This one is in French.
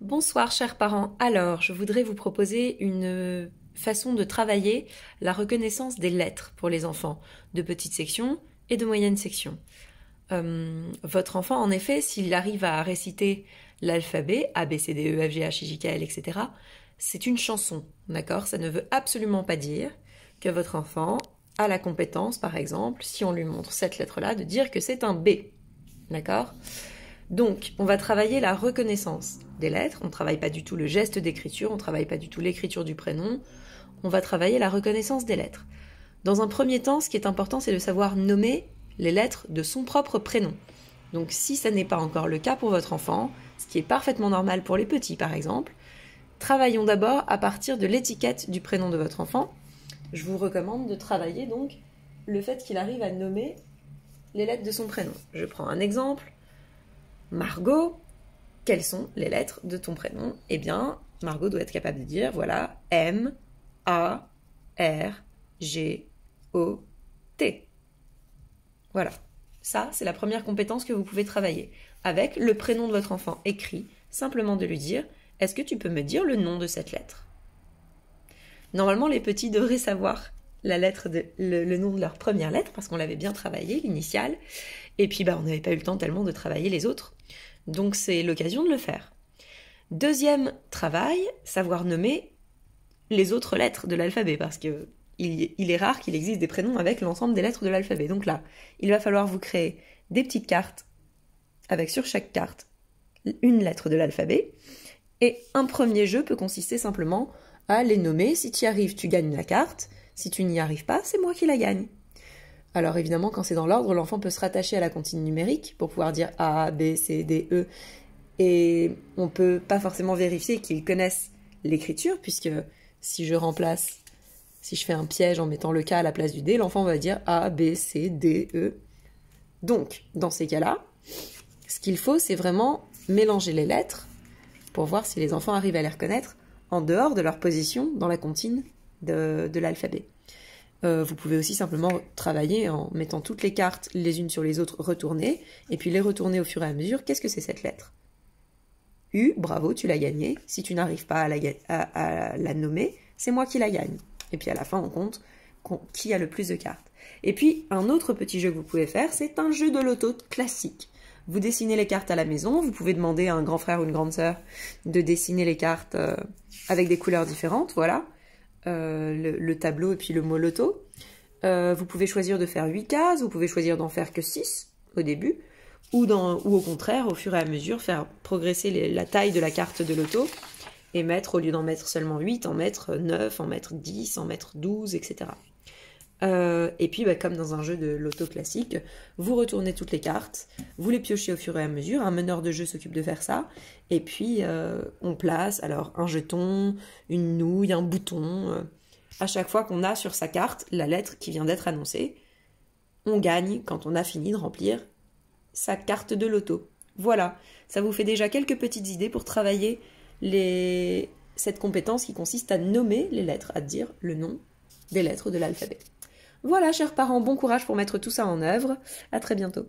Bonsoir chers parents, alors je voudrais vous proposer une façon de travailler la reconnaissance des lettres pour les enfants, de petite section et de moyenne section. Euh, votre enfant, en effet, s'il arrive à réciter l'alphabet, A, B, C, D, E, F, G, H, I, J, K, L, etc., c'est une chanson, d'accord Ça ne veut absolument pas dire que votre enfant a la compétence, par exemple, si on lui montre cette lettre-là, de dire que c'est un B, d'accord donc, on va travailler la reconnaissance des lettres. On ne travaille pas du tout le geste d'écriture, on ne travaille pas du tout l'écriture du prénom. On va travailler la reconnaissance des lettres. Dans un premier temps, ce qui est important, c'est de savoir nommer les lettres de son propre prénom. Donc, si ça n'est pas encore le cas pour votre enfant, ce qui est parfaitement normal pour les petits par exemple, travaillons d'abord à partir de l'étiquette du prénom de votre enfant. Je vous recommande de travailler donc le fait qu'il arrive à nommer les lettres de son prénom. Je prends un exemple. Margot, quelles sont les lettres de ton prénom Eh bien, Margot doit être capable de dire, voilà, M, A, R, G, O, T. Voilà. Ça, c'est la première compétence que vous pouvez travailler. Avec le prénom de votre enfant écrit, simplement de lui dire, est-ce que tu peux me dire le nom de cette lettre Normalement, les petits devraient savoir la lettre le, nom de leur première lettre parce qu'on l'avait bien travaillé, l'initiale. Et puis, bah, on n'avait pas eu le temps tellement de travailler les autres. Donc, c'est l'occasion de le faire. Deuxième travail, savoir nommer les autres lettres de l'alphabet parce que il, est rare qu'il existe des prénoms avec l'ensemble des lettres de l'alphabet. Donc là, il va falloir vous créer des petites cartes avec sur chaque carte une lettre de l'alphabet. Et un premier jeu peut consister simplement à les nommer. Si tu y arrives, tu gagnes la carte. Si tu n'y arrives pas, c'est moi qui la gagne. Alors évidemment, quand c'est dans l'ordre, l'enfant peut se rattacher à la comptine numérique pour pouvoir dire A, B, C, D, E. Et on ne peut pas forcément vérifier qu'ils connaissent l'écriture, puisque si je remplace, si je fais un piège en mettant le K à la place du D, l'enfant va dire A, B, C, D, E. Donc, dans ces cas-là, ce qu'il faut, c'est vraiment mélanger les lettres pour voir si les enfants arrivent à les reconnaître en dehors de leur position dans la comptine de, l'alphabet. Euh, vous pouvez aussi simplement travailler en mettant toutes les cartes les unes sur les autres retournées, et puis les retourner au fur et à mesure. Qu'est-ce que c'est cette lettre U, bravo, tu l'as gagnée. Si tu n'arrives pas à la, à la nommer, c'est moi qui la gagne. Et puis à la fin, on compte qui a le plus de cartes. Et puis, un autre petit jeu que vous pouvez faire, c'est un jeu de loto classique. Vous dessinez les cartes à la maison, vous pouvez demander à un grand frère ou une grande sœur de dessiner les cartes euh, avec des couleurs différentes, voilà. Euh, le, tableau et puis le mot loto. Euh, vous pouvez choisir de faire 8 cases, vous pouvez choisir d'en faire que 6 au début, ou, au contraire, au fur et à mesure, faire progresser la taille de la carte de loto et mettre, au lieu d'en mettre seulement 8, en mettre 9, en mettre 10, en mettre 12, etc et puis bah, comme dans un jeu de loto classique, vous retournez toutes les cartes, vous les piochez au fur et à mesure, un meneur de jeu s'occupe de faire ça, et puis euh, on place alors un jeton, une nouille, un bouton, euh, à chaque fois qu'on a sur sa carte la lettre qui vient d'être annoncée, on gagne quand on a fini de remplir sa carte de loto. Voilà, ça vous fait déjà quelques petites idées pour travailler les... cette compétence qui consiste à nommer les lettres, à dire le nom des lettres de l'alphabet. Voilà, chers parents, bon courage pour mettre tout ça en œuvre. À très bientôt.